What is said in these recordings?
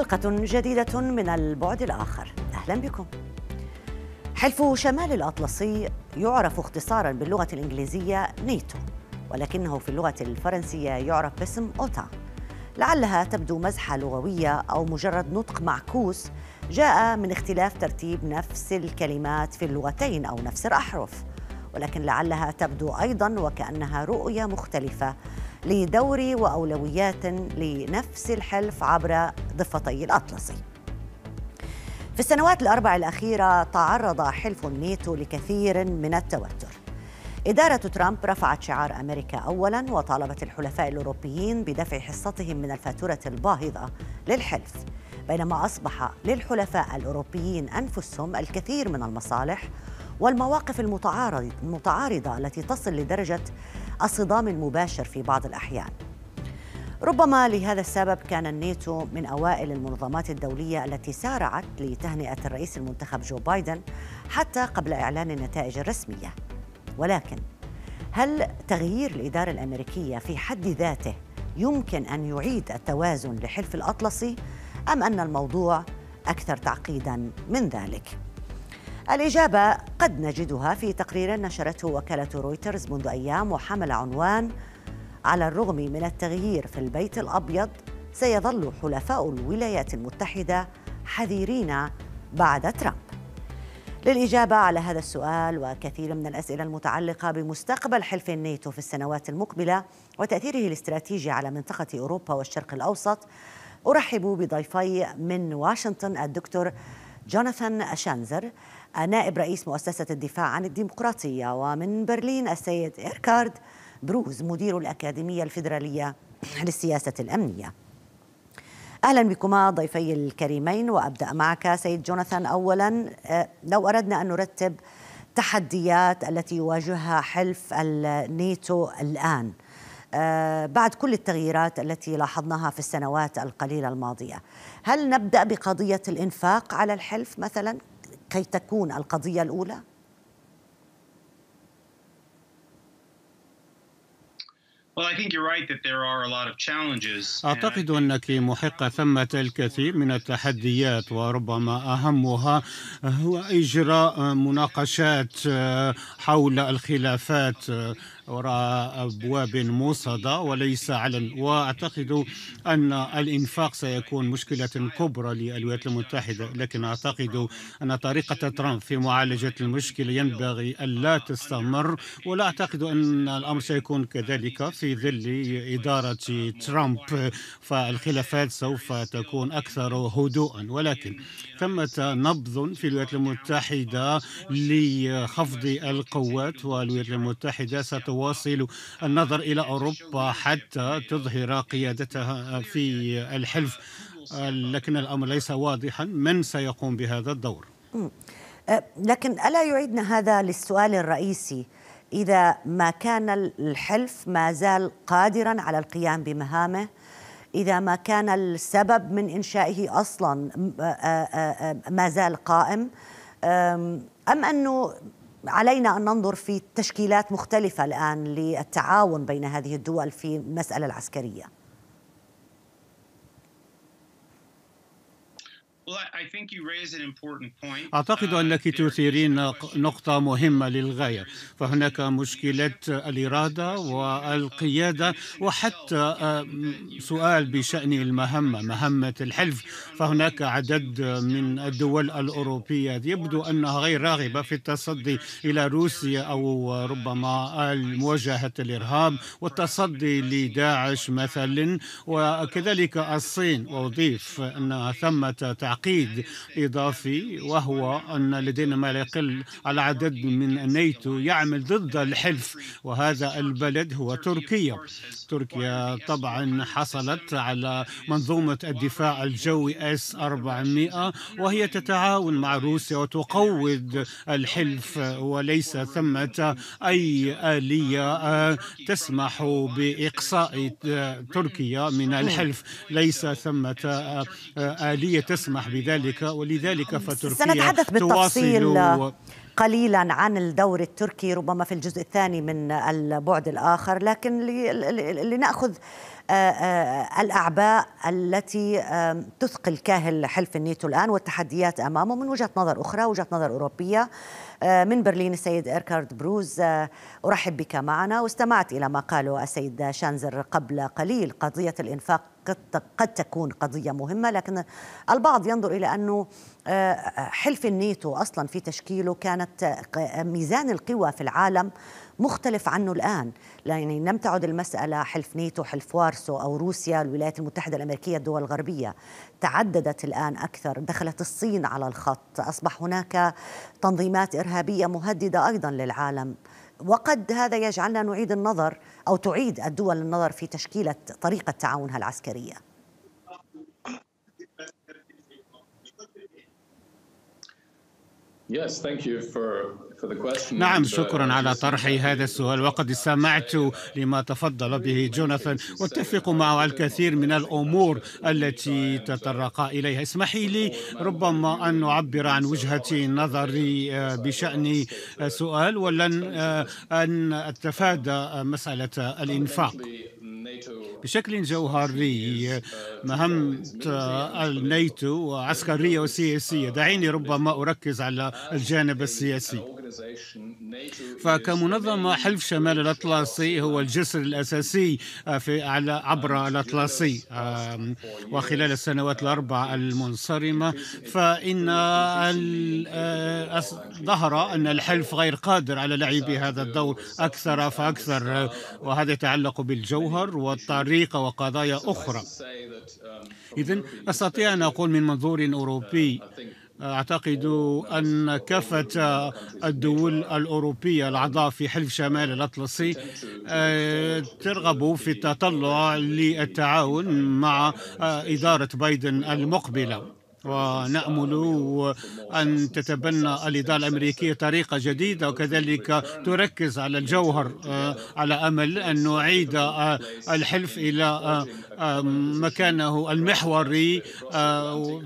حلقة جديدة من البعد الآخر أهلا بكم حلف شمال الأطلسي يعرف اختصارا باللغة الإنجليزية نيتو ولكنه في اللغة الفرنسية يعرف باسم أوتا لعلها تبدو مزحة لغوية أو مجرد نطق معكوس جاء من اختلاف ترتيب نفس الكلمات في اللغتين أو نفس الأحرف ولكن لعلها تبدو أيضا وكأنها رؤية مختلفة لدوري وأولويات لنفس الحلف عبر ضفتي الأطلسي في السنوات الأربع الأخيرة تعرض حلف الناتو لكثير من التوتر إدارة ترامب رفعت شعار أمريكا أولا وطالبت الحلفاء الأوروبيين بدفع حصتهم من الفاتورة الباهظة للحلف بينما أصبح للحلفاء الأوروبيين أنفسهم الكثير من المصالح والمواقف المتعارضة التي تصل لدرجة الصدام المباشر في بعض الأحيان ربما لهذا السبب كان الناتو من أوائل المنظمات الدولية التي سارعت لتهنئة الرئيس المنتخب جو بايدن حتى قبل إعلان النتائج الرسمية ولكن هل تغيير الإدارة الأمريكية في حد ذاته يمكن أن يعيد التوازن لحلف الأطلسي أم أن الموضوع أكثر تعقيدا من ذلك؟ الإجابة قد نجدها في تقرير نشرته وكالة رويترز منذ أيام وحمل عنوان على الرغم من التغيير في البيت الأبيض سيظل حلفاء الولايات المتحدة حذرين بعد ترامب للإجابة على هذا السؤال وكثير من الأسئلة المتعلقة بمستقبل حلف الناتو في السنوات المقبلة وتأثيره الاستراتيجي على منطقة أوروبا والشرق الأوسط أرحب بضيفي من واشنطن الدكتور جوناثان شانزر نائب رئيس مؤسسة الدفاع عن الديمقراطية ومن برلين السيد إيركارد بروز مدير الأكاديمية الفيدرالية للسياسة الأمنية أهلا بكما ضيفي الكريمين وأبدأ معك سيد جوناثان أولا آه، لو أردنا أن نرتب التحديات التي يواجهها حلف الناتو الآن آه، بعد كل التغييرات التي لاحظناها في السنوات القليلة الماضية هل نبدأ بقضية الإنفاق على الحلف مثلا كي تكون القضية الأولى؟ أعتقد أنك محقة ثمة الكثير من التحديات وربما أهمها هو إجراء مناقشات حول الخلافات وراء أبواب موصدة وليس علن وأعتقد أن الإنفاق سيكون مشكلة كبرى للولايات المتحدة لكن أعتقد أن طريقة ترامب في معالجة المشكلة ينبغي ألا تستمر ولا أعتقد أن الأمر سيكون كذلك في ظل إدارة ترامب فالخلافات سوف تكون أكثر هدوءا ولكن ثمة نبض في الولايات المتحدة لخفض القوات والولايات المتحدة ستواصل تواصل النظر إلى أوروبا حتى تظهر قيادتها في الحلف لكن الأمر ليس واضحا من سيقوم بهذا الدور أه، لكن ألا يعيدنا هذا للسؤال الرئيسي إذا ما كان الحلف ما زال قادرا على القيام بمهامه إذا ما كان السبب من إنشائه أصلا أه، أه، ما زال قائم أم أنه علينا أن ننظر في تشكيلات مختلفة الآن للتعاون بين هذه الدول في المسألة العسكرية أعتقد uh, أنك تثيرين نقطة مهمة للغاية فهناك مشكلة الإرادة والقيادة وحتى آه، سؤال بشأن المهمة مهمة الحلف فهناك عدد من الدول الأوروبية يبدو أنها غير راغبة في التصدي إلى روسيا أو ربما مواجهة الإرهاب والتصدي لداعش مثلا وكذلك الصين وأضيف أنها ثمة تعقيد العقيد إضافي وهو أن لدينا ما لا يقل على عدد من الناتو يعمل ضد الحلف وهذا البلد هو تركيا تركيا طبعا حصلت على منظومة الدفاع الجوي اس 400 وهي تتعاون مع روسيا وتقوض الحلف وليس ثمة أي آلية تسمح بإقصاء تركيا من الحلف ليس ثمة آلية تسمح بذلك ولذلك فتركيا سنتحدث بالتفصيل و... قليلا عن الدور التركي ربما في الجزء الثاني من البعد الآخر لكن لنأخذ آه، آه، الأعباء التي تثقل كاهل حلف الناتو الآن والتحديات أمامه من وجهة نظر أخرى وجهة نظر أوروبية آه، من برلين السيد إيركارد بروز أرحب بك معنا واستمعت إلى ما قاله السيد شانزر قبل قليل قضية الإنفاق قد تكون قضية مهمة لكن البعض ينظر إلى أنه حلف الناتو أصلا في تشكيله كانت ميزان القوى في العالم مختلف عنه الآن يعني لم تعد المسألة حلف نيتو حلف وارسو أو روسيا الولايات المتحدة الأمريكية الدول الغربية تعددت الآن أكثر دخلت الصين على الخط أصبح هناك تنظيمات إرهابية مهددة أيضا للعالم وقد هذا يجعلنا نعيد النظر أو تعيد الدول النظر في تشكيلة طريقة تعاونها العسكرية Yes, thank you for نعم شكرا uh, على طرح هذا السؤال وقد استمعت لما تفضل به جوناثان واتفق معه الكثير من الأمور التي تطرق إليها اسمحي لي ربما أن أعبر عن وجهة نظري آه، بشأن سؤال ولن آه، أن أتفادى مسألة الإنفاق بشكل جوهري uh, مهمة uh, آه، الناتو وعسكرية وسياسية دعيني ربما أركز على الجانب uh, السياسي فكمنظمة حلف شمال الأطلسي هو الجسر الأساسي آه، في على عبر الأطلسي وخلال السنوات الأربع المنصرمة فإن آه، ظهر أن الحلف غير قادر على لعب هذا الدور أكثر فأكثر آه، وهذا يتعلق بالجوهر والطريقة وقضايا أخرى إذا أستطيع أن أقول من منظور أوروبي أعتقد أن كافة الدول الأوروبية الأعضاء في حلف شمال الأطلسي آه، ترغب في التطلع للتعاون مع آه، إدارة بايدن المقبلة ونأمل أن تتبنى الإدارة الأمريكية طريقة جديدة وكذلك تركز على الجوهر آه، على أمل أن نعيد آه، الحلف إلى آه، مكانه المحوري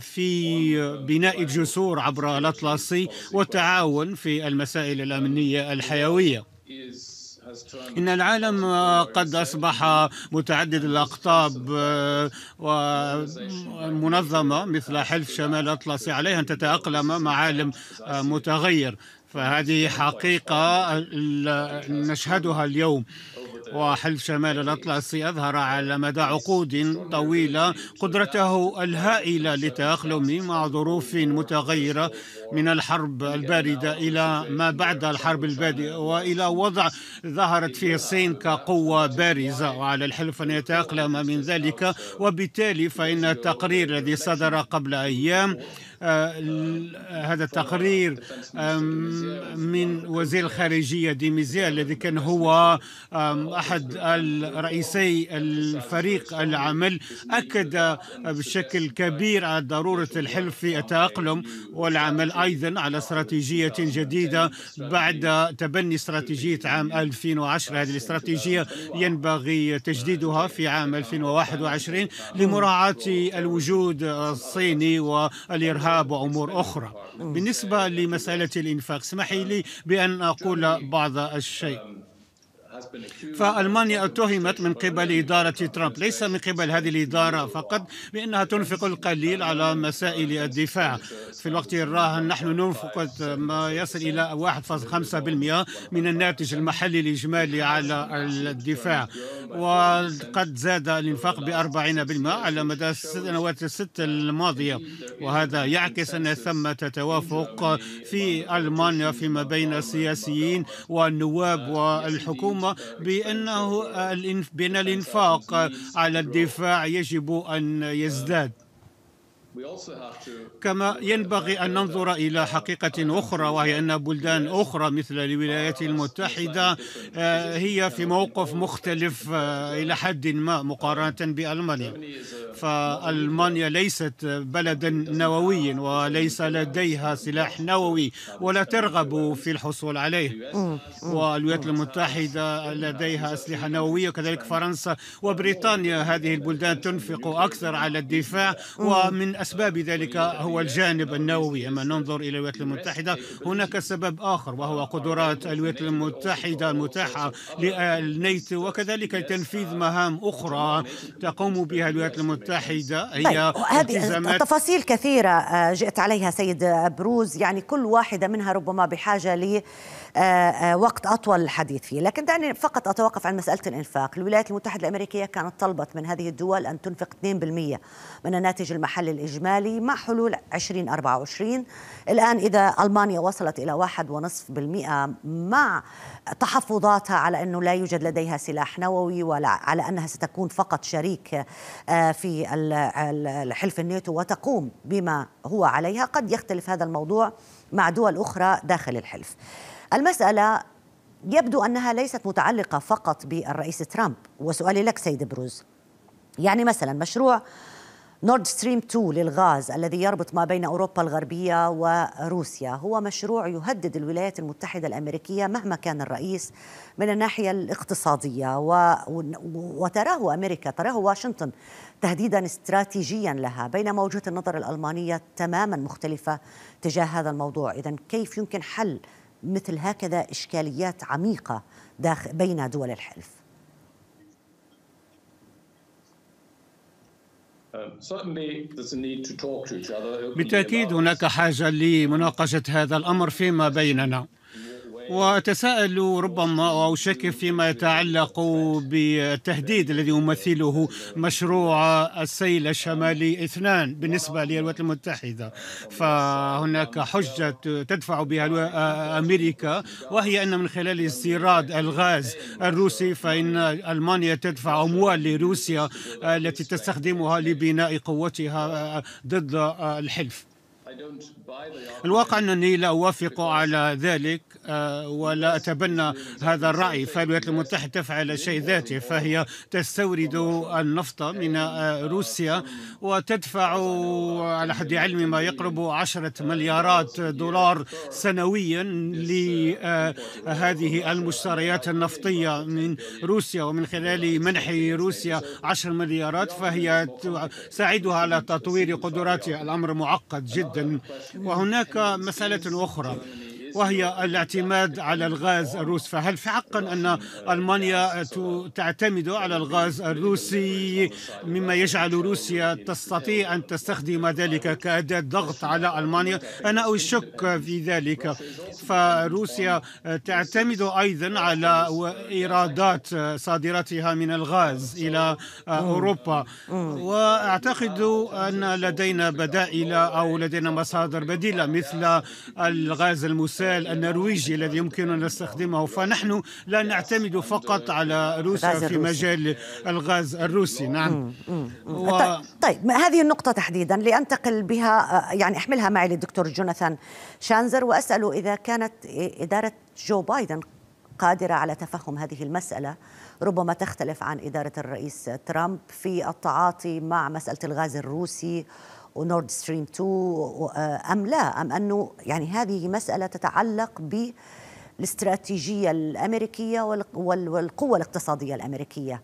في بناء الجسور عبر الأطلسي والتعاون في المسائل الأمنية الحيوية. إن العالم آه، قد أصبح متعدد الأقطاب آه، ومنظمة مثل حلف شمال الأطلسي عليها أن تتأقلم مع عالم آه، متغير فهذه حقيقة نشهدها اليوم وحلف شمال الأطلسي أظهر على مدى عقود طويلة قدرته الهائلة للتأقلم مع ظروف متغيرة من الحرب الباردة إلى ما بعد الحرب البادئة وإلى وضع ظهرت فيه الصين كقوة بارزة وعلى الحلف أن يتأقلم من ذلك وبالتالي فإن التقرير الذي صدر قبل أيام آه، هذا التقرير من وزير الخارجية ديميزيا الذي كان هو أحد الرئيسي الفريق العمل أكد بشكل كبير على ضرورة الحلف في التأقلم والعمل أيضا على استراتيجية جديدة بعد تبني استراتيجية عام 2010 هذه الاستراتيجية ينبغي تجديدها في عام 2021 لمراعاة الوجود الصيني والإرهاب وأمور أخرى بالنسبة لمسألة الإنفاق اسمحي لي بأن أقول بعض الشيء فألمانيا اتهمت من قبل إدارة ترامب ليس من قبل هذه الإدارة فقط بأنها تنفق القليل على مسائل الدفاع في الوقت الراهن نحن ننفق ما يصل إلى 1.5% من الناتج المحلي الإجمالي على الدفاع وقد زاد الإنفاق ب 40% على مدى السنوات الست الماضية وهذا يعكس أن ثمة توافق في ألمانيا فيما بين السياسيين والنواب والحكومة اليوم بأنه بأن الإنفاق على الدفاع يجب أن يزداد كما ينبغي أن ننظر إلى حقيقة أخرى وهي أن بلدان أخرى مثل الولايات المتحدة آه، هي في موقف مختلف آه، إلى حد ما مقارنة بألمانيا فألمانيا ليست بلدا نوويا وليس لديها سلاح نووي ولا ترغب في الحصول عليه والولايات المتحدة لديها أسلحة نووية وكذلك فرنسا وبريطانيا هذه البلدان تنفق أكثر على الدفاع ومن أسباب ذلك هو الجانب النووي أما ننظر إلى الولايات المتحدة هناك سبب آخر وهو قدرات الولايات المتحدة المتاحة للنيتو وكذلك تنفيذ مهام أخرى تقوم بها الولايات المتحدة هي طيب، هذه تفاصيل كثيرة آه، جئت عليها سيد بروز يعني كل واحدة منها ربما بحاجة لي آه، آه، وقت أطول الحديث فيه لكن دعني فقط أتوقف عن مسألة الإنفاق الولايات المتحدة الأمريكية كانت طلبت من هذه الدول أن تنفق 2% من الناتج المحلي الإجمالي الإجمالي مع حلول 2024 الآن إذا ألمانيا وصلت إلى 1.5% مع تحفظاتها على أنه لا يوجد لديها سلاح نووي ولا على أنها ستكون فقط شريك آه، في الحلف الناتو وتقوم بما هو عليها قد يختلف هذا الموضوع مع دول أخرى داخل الحلف المسألة يبدو أنها ليست متعلقة فقط بالرئيس ترامب وسؤالي لك سيد بروز يعني مثلا مشروع نورد ستريم 2 للغاز الذي يربط ما بين اوروبا الغربيه وروسيا هو مشروع يهدد الولايات المتحده الامريكيه مهما كان الرئيس من الناحيه الاقتصاديه و... وتراه امريكا تراه واشنطن تهديدا استراتيجيا لها بينما وجهه النظر الالمانيه تماما مختلفه تجاه هذا الموضوع اذا كيف يمكن حل مثل هكذا اشكاليات عميقه داخل بين دول الحلف Um, بالتأكيد هناك حاجة لمناقشة هذا الأمر فيما بيننا وتساءل ربما أو شك فيما يتعلق بالتهديد الذي يمثله مشروع السيل الشمالي اثنان بالنسبة للولايات المتحدة فهناك حجة تدفع بها أمريكا وهي أن من خلال استيراد الغاز الروسي فإن ألمانيا تدفع أموال لروسيا التي تستخدمها لبناء قوتها ضد الحلف الواقع أنني لا أوافق على ذلك آه، ولا أتبنى هذا الرأي فالولايات المتحدة تفعل شيء ذاته فهي تستورد النفط من آه، روسيا وتدفع على حد علمي ما يقرب عشرة مليارات دولار سنويا لهذه آه، المشتريات النفطية من روسيا ومن خلال منح روسيا عشر مليارات فهي تساعدها على تطوير قدراتها الأمر معقد جدا وهناك مسألة أخرى وهي الاعتماد على الغاز الروسي فهل في حقا أن ألمانيا تعتمد على الغاز الروسي مما يجعل روسيا تستطيع أن تستخدم ذلك كأداة ضغط على ألمانيا أنا أشك في ذلك فروسيا تعتمد أيضا على إيرادات صادرتها من الغاز إلى أوروبا وأعتقد أن لدينا بدائل أو لدينا مصادر بديلة مثل الغاز المسال المثال النرويجي الذي يمكننا نستخدمه فنحن لا نعتمد فقط على روسيا في مجال الغاز الروسي نعم و... طيب, طيب، هذه النقطة تحديدا لأنتقل بها آه، يعني أحملها معي للدكتور جوناثان شانزر وأسأله إذا كانت إدارة جو بايدن قادرة على تفهم هذه المسألة ربما تختلف عن إدارة الرئيس ترامب في التعاطي مع مسألة الغاز الروسي ونورد ستريم 2 أم لا أم أنه يعني هذه مسألة تتعلق بالاستراتيجية الأمريكية والقوة الاقتصادية الأمريكية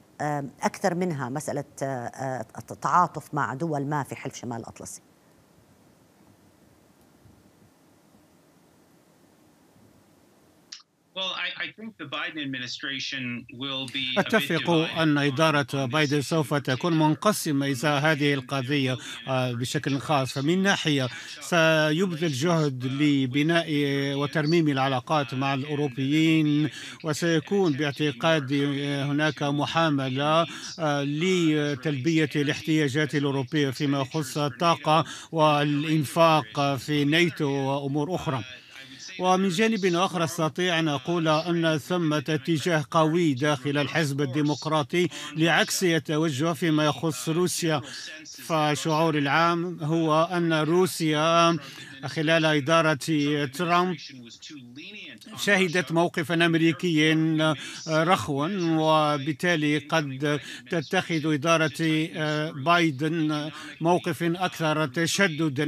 أكثر منها مسألة التعاطف أه، أه، مع دول ما في حلف شمال الأطلسي أتفق أن إدارة بايدن سوف تكون منقسمة إذا هذه القضية آه، بشكل خاص فمن ناحية سيبذل جهد لبناء وترميم العلاقات مع الأوروبيين وسيكون باعتقادي هناك محاملة آه، لتلبية الاحتياجات الأوروبية فيما يخص الطاقة والإنفاق في نيتو وأمور أخرى ومن جانب آخر أستطيع أن أقول أن ثمة اتجاه قوي داخل الحزب الديمقراطي لعكس يتوجه فيما يخص روسيا فشعور العام هو أن روسيا خلال إدارة ترامب شهدت موقفا أمريكيا آه، رخوا وبالتالي قد تتخذ إدارة آه، بايدن آه، موقف أكثر تشددا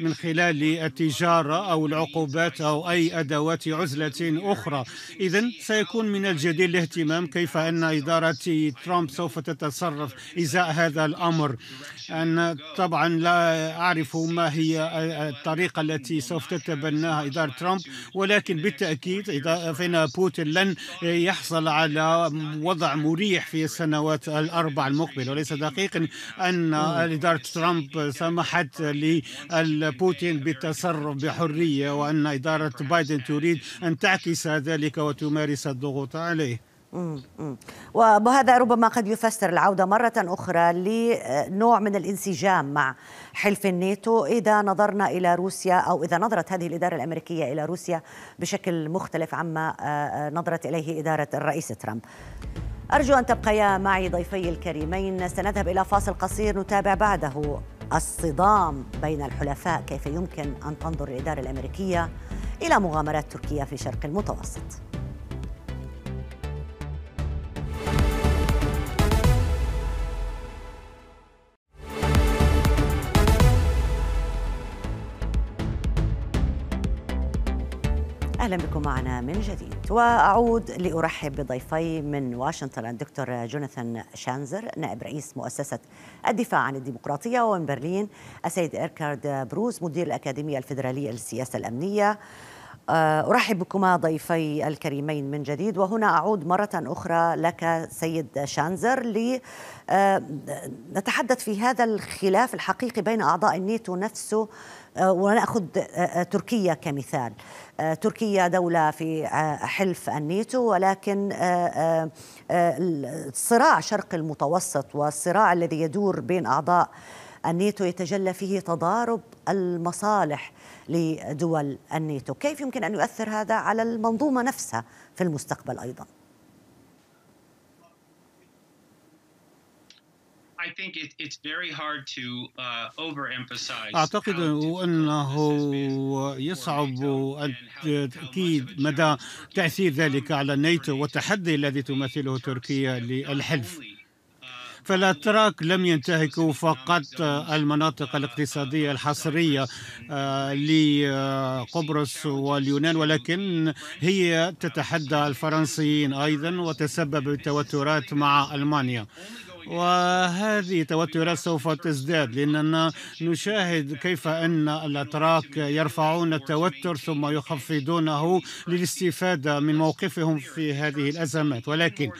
من خلال التجارة أو العقوبات أو أي أدوات عزلة أخرى إذا سيكون من الجدير الاهتمام كيف أن إدارة ترامب سوف تتصرف إزاء هذا الأمر أن طبعا لا أعرف ما هي الطريقة الطريقة التي سوف تتبناها إدارة ترامب ولكن بالتأكيد فإن بوتين لن يحصل على وضع مريح في السنوات الأربع المقبلة وليس دقيقا أن إدارة ترامب سمحت لبوتين بالتصرف بحرية وأن إدارة بايدن تريد أن تعكس ذلك وتمارس الضغوط عليه وهذا ربما قد يفسر العودة مرة أخرى لنوع من الانسجام مع حلف الناتو إذا نظرنا إلى روسيا أو إذا نظرت هذه الإدارة الأمريكية إلى روسيا بشكل مختلف عما آه، آه، نظرت إليه إدارة الرئيس ترامب أرجو أن تبقيا معي ضيفي الكريمين سنذهب إلى فاصل قصير نتابع بعده الصدام بين الحلفاء كيف يمكن أن تنظر الإدارة الأمريكية إلى مغامرات تركيا في شرق المتوسط أهلا بكم معنا من جديد وأعود لأرحب بضيفي من واشنطن الدكتور جوناثان شانزر نائب رئيس مؤسسة الدفاع عن الديمقراطية ومن برلين السيد إيركارد بروز مدير الأكاديمية الفدراليه للسياسة الأمنية أرحب بكما ضيفي الكريمين من جديد وهنا أعود مرة أخرى لك سيد شانزر لنتحدث آه، في هذا الخلاف الحقيقي بين أعضاء الناتو نفسه آه، ونأخذ آه، تركيا كمثال تركيا دولة في حلف الناتو ولكن صراع شرق المتوسط والصراع الذي يدور بين أعضاء الناتو يتجلى فيه تضارب المصالح لدول الناتو كيف يمكن أن يؤثر هذا على المنظومة نفسها في المستقبل أيضاً uh, أعتقد أنه يصعب التأكيد مدى تأثير ذلك على الناتو والتحدي الذي تمثله تركيا للحلف فالاتراك لم ينتهكوا فقط آه، المناطق الاقتصاديه الحصريه آه، لقبرص واليونان ولكن هي تتحدى الفرنسيين ايضا وتسبب توترات مع المانيا وهذه التوترات سوف تزداد لأننا نشاهد كيف أن الأتراك يرفعون التوتر ثم يخفضونه للاستفادة من موقفهم في هذه الأزمات ولكن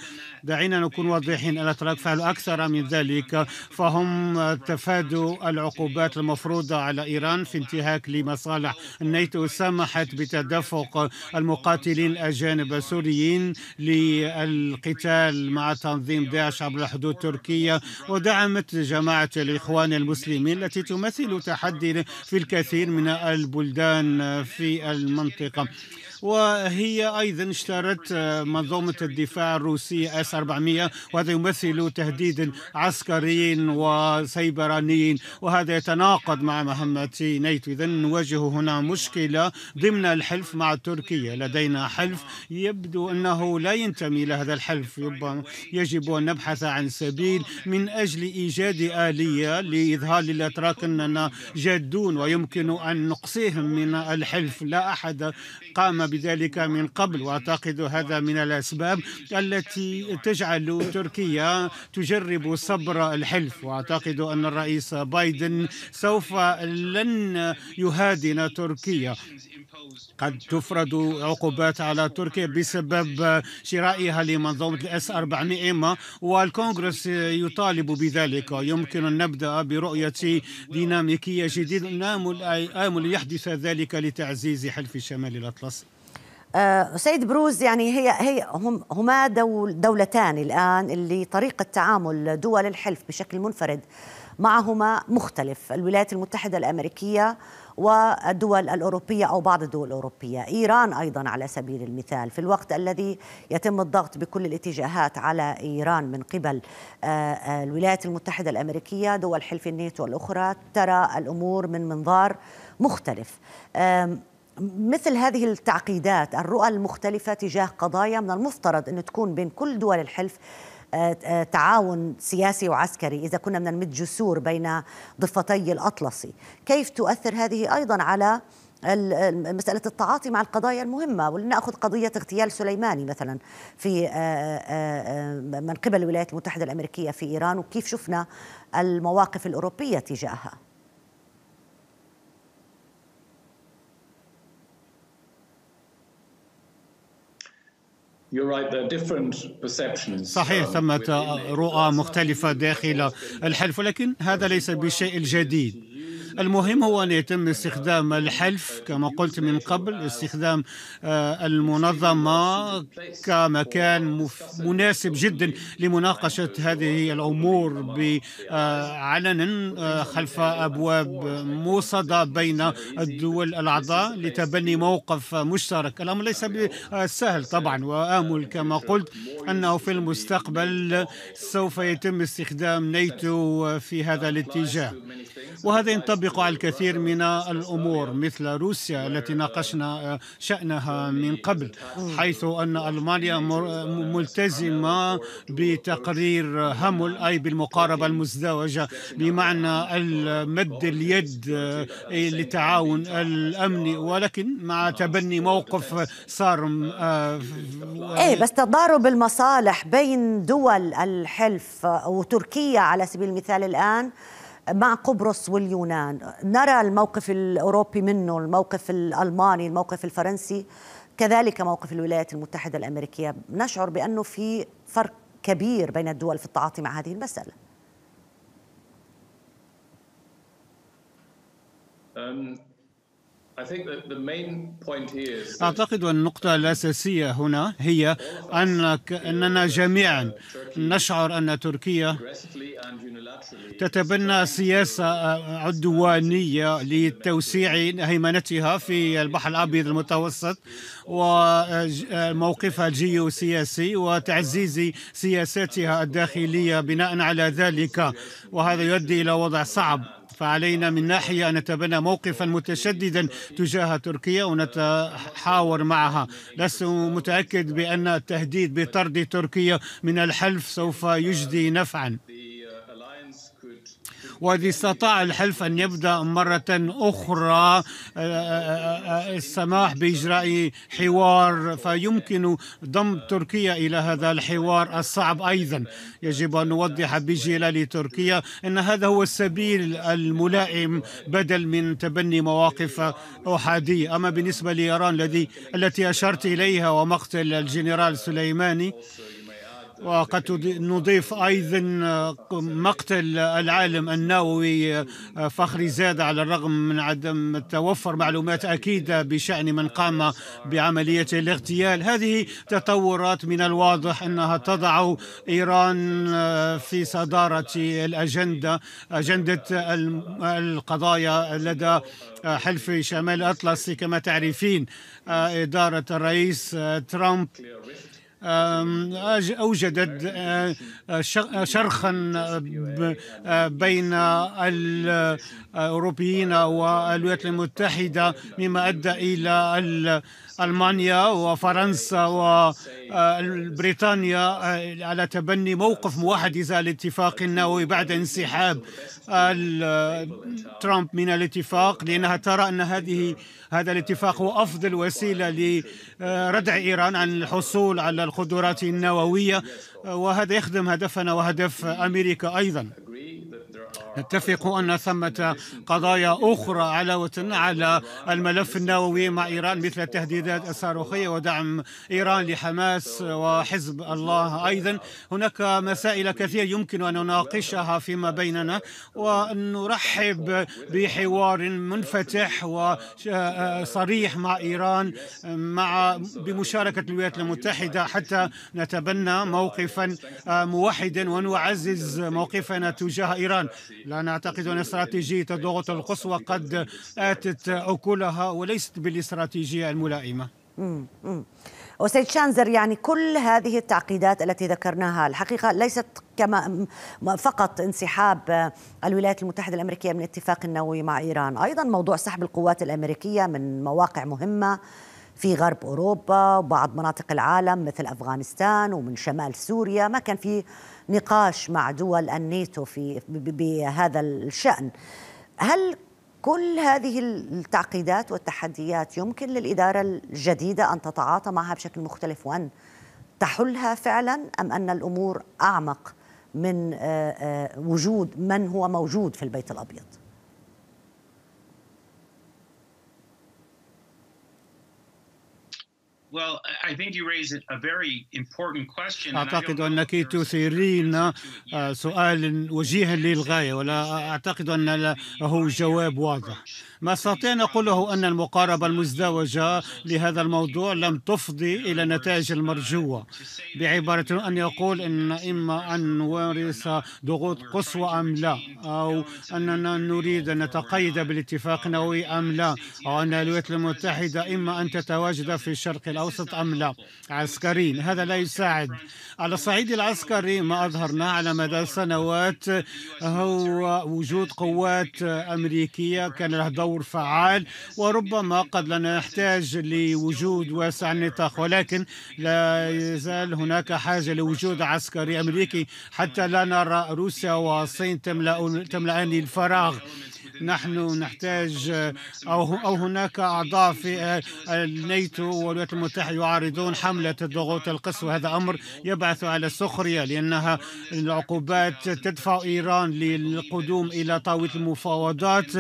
دعينا نكون واضحين الأتراك فعلوا أكثر من ذلك فهم تفادوا العقوبات المفروضة على إيران في انتهاك لمصالح الناتو سمحت بتدفق المقاتلين الأجانب السوريين للقتال مع تنظيم داعش عبر الحدود التركية ودعمت جماعة الإخوان المسلمين التي تمثل تحدي في الكثير من البلدان في المنطقة وهي أيضا اشترت منظومة الدفاع الروسية اس 1400 وهذا يمثل تهديد عسكري وسيبراني وهذا يتناقض مع مهمة نيتو إذا نواجه هنا مشكلة ضمن الحلف مع تركيا لدينا حلف يبدو أنه لا ينتمي إلى هذا الحلف يجب أن نبحث عن سبيل من أجل إيجاد آلية لإظهار للأتراك أننا جادون ويمكن أن نقصيهم من الحلف لا أحد قام بذلك من قبل واعتقد هذا من الاسباب التي تجعل تركيا تجرب صبر الحلف واعتقد ان الرئيس بايدن سوف لن يهادن تركيا قد تفرض عقوبات على تركيا بسبب شرائها لمنظومة الاس 400 والكونغرس يطالب بذلك يمكن أن نبدأ برؤية ديناميكية جديدة نامل نعم، يحدث ذلك لتعزيز حلف الشمال الأطلسي الأطلسي آه، سيد بروز يعني هي هي هم هما دول دولتان الان اللي طريقه تعامل دول الحلف بشكل منفرد معهما مختلف الولايات المتحده الامريكيه والدول الاوروبيه او بعض الدول الاوروبيه، ايران ايضا على سبيل المثال في الوقت الذي يتم الضغط بكل الاتجاهات على ايران من قبل آه، آه، الولايات المتحده الامريكيه، دول حلف الناتو الاخرى ترى الامور من منظار مختلف. مثل هذه التعقيدات الرؤى المختلفة تجاه قضايا من المفترض أن تكون بين كل دول الحلف آه، آه، تعاون سياسي وعسكري إذا كنا بدنا نمد جسور بين ضفتي الأطلسي كيف تؤثر هذه أيضا على مسألة التعاطي مع القضايا المهمة ولنأخذ قضية اغتيال سليماني مثلا في آه، من قبل الولايات المتحدة الأمريكية في إيران وكيف شفنا المواقف الأوروبية تجاهها صحيح um, ثمة رؤى مختلفة داخل الحلف ولكن هذا ليس بالشيء الجديد المهم هو أن يتم استخدام الحلف كما قلت من قبل استخدام آه، المنظمة كمكان مناسب جدا لمناقشة هذه الأمور علنا آه، خلف أبواب موصدة بين الدول الأعضاء لتبني موقف مشترك الأمر ليس سهل طبعا وآمل كما قلت أنه في المستقبل سوف يتم استخدام نيتو في هذا الاتجاه وهذا ينطبق على الكثير من الأمور مثل روسيا التي ناقشنا آه، شأنها من قبل حيث أن ألمانيا ملتزمة بتقرير هامل أي بالمقاربة المزدوجة بمعنى المد اليد للتعاون آه، الأمني ولكن مع تبني موقف صارم آه، إيه بس تضارب المصالح بين دول الحلف وتركيا على سبيل المثال الآن مع قبرص واليونان نرى الموقف الأوروبي منه الموقف الألماني الموقف الفرنسي كذلك موقف الولايات المتحدة الأمريكية نشعر بأنه في فرق كبير بين الدول في التعاطي مع هذه المسألة أعتقد أن النقطة الأساسية هنا هي أنك أننا جميعا نشعر أن تركيا تتبنى سياسة عدوانية لتوسيع هيمنتها في البحر الأبيض المتوسط وموقفها الجيوسياسي وتعزيز سياساتها الداخلية بناء على ذلك وهذا يؤدي إلى وضع صعب فعلينا من ناحية أن نتبنى موقفا متشددا تجاه تركيا ونتحاور معها لست متأكد بأن التهديد بطرد تركيا من الحلف سوف يجدي نفعا واذا استطاع الحلف أن يبدأ مرة أخرى آه، آه، آه، السماح بإجراء حوار فيمكن ضم تركيا إلى هذا الحوار الصعب أيضا يجب أن نوضح بجلال تركيا أن هذا هو السبيل الملائم بدل من تبني مواقف أحادية أما بالنسبة لإيران الذي التي أشرت إليها ومقتل الجنرال سليماني وقد نضيف أيضا مقتل العالم النووي آه، فخري زاد على الرغم من عدم توفر معلومات أكيدة بشأن من قام بعملية الاغتيال هذه تطورات من الواضح أنها تضع إيران آه، في صدارة الأجندة أجندة القضايا لدى آه، حلف شمال الأطلسي كما تعرفين إدارة الرئيس ترامب أوجدت أه، شرخا بين الأوروبيين والولايات المتحدة مما أدى إلى ألمانيا وفرنسا وبريطانيا آه، على تبني موقف موحد الاتفاق النووي بعد انسحاب ترامب من الاتفاق لأنها ترى أن هذه هذا الاتفاق هو أفضل وسيلة لردع إيران عن الحصول على القدرات النووية آه، وهذا يخدم هدفنا وهدف أمريكا أيضا نتفق أن ثمة قضايا أخرى على على الملف النووي مع إيران مثل التهديدات الصاروخية ودعم إيران لحماس وحزب الله أيضا هناك مسائل كثيرة يمكن أن نناقشها فيما بيننا وأن نرحب بحوار منفتح وصريح مع إيران مع بمشاركة الولايات المتحدة حتى نتبنى موقفا موحدا ونعزز موقفنا تجاه إيران لا نعتقد أن استراتيجية الضغوط القصوى قد آتت أكلها وليست بالاستراتيجية الملائمة وسيد شانزر يعني كل هذه التعقيدات التي ذكرناها الحقيقة ليست كما فقط انسحاب الولايات المتحدة الأمريكية من الاتفاق النووي مع إيران أيضا موضوع سحب القوات الأمريكية من مواقع مهمة في غرب أوروبا وبعض مناطق العالم مثل أفغانستان ومن شمال سوريا ما كان في نقاش مع دول الناتو في بهذا الشأن هل كل هذه التعقيدات والتحديات يمكن للإدارة الجديدة أن تتعاطى معها بشكل مختلف وأن تحلها فعلا أم أن الأمور أعمق من آه، آه، وجود من هو موجود في البيت الأبيض؟ أعتقد أنك تثيرين آه، سؤال وجيها للغاية ولا أعتقد أن له جواب واضح ما أستطيع أن أقوله أن المقاربة المزدوجة لهذا الموضوع لم تفضي إلى النتائج uh, المرجوة بعبارة أن يقول إن إما أن نمارس ضغوط قصوى أم لا أو أننا نريد أن نتقيد بالاتفاق النووي أم لا أو أن الولايات المتحدة إما أن تتواجد في الشرق الأوسط أم لا عسكريين هذا لا يساعد على الصعيد العسكري ما أظهرناه على مدى سنوات هو وجود قوات أمريكية كان لها دور فعال وربما قد لا نحتاج لوجود واسع النطاق ولكن لا يزال هناك حاجة لوجود عسكري أمريكي حتى لا نرى روسيا والصين تملأ تملأان الفراغ نحن نحتاج أو, أو هناك أعضاء في آه، الناتو والولايات المتحدة يعارضون حملة الضغوط القصوى هذا أمر يبعث على السخرية لأنها العقوبات تدفع إيران للقدوم إلى طاولة المفاوضات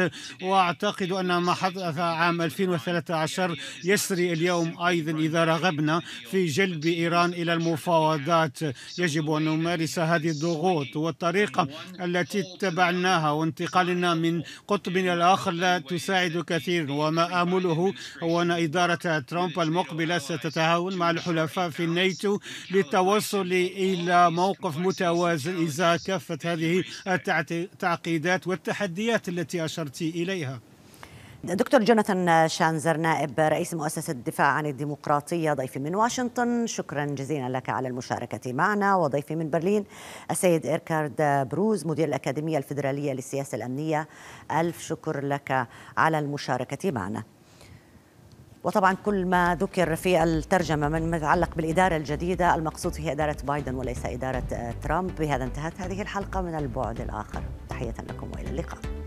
وأعتقد أن ما حدث عام 2013 يسري اليوم أيضا إذا رغبنا في جلب إيران إلى المفاوضات يجب أن نمارس هذه الضغوط والطريقة التي اتبعناها وانتقالنا من قطب الآخر لا تساعد كثيرا وما آمله هو أن إدارة ترامب المقبلة ستتعاون مع الحلفاء في الناتو للتوصل إلى موقف متوازن إزاء كافة هذه التعقيدات والتحديات التي أشرت إليها دكتور جوناثان شانزر نائب رئيس مؤسسة الدفاع عن الديمقراطية ضيفي من واشنطن شكرا جزيلا لك على المشاركة معنا وضيفي من برلين السيد إيركارد بروز مدير الأكاديمية الفيدرالية للسياسة الأمنية ألف شكر لك على المشاركة معنا وطبعا كل ما ذكر في الترجمه من متعلق بالاداره الجديده المقصود هي اداره بايدن وليس اداره ترامب بهذا انتهت هذه الحلقه من البعد الاخر تحيه لكم والى اللقاء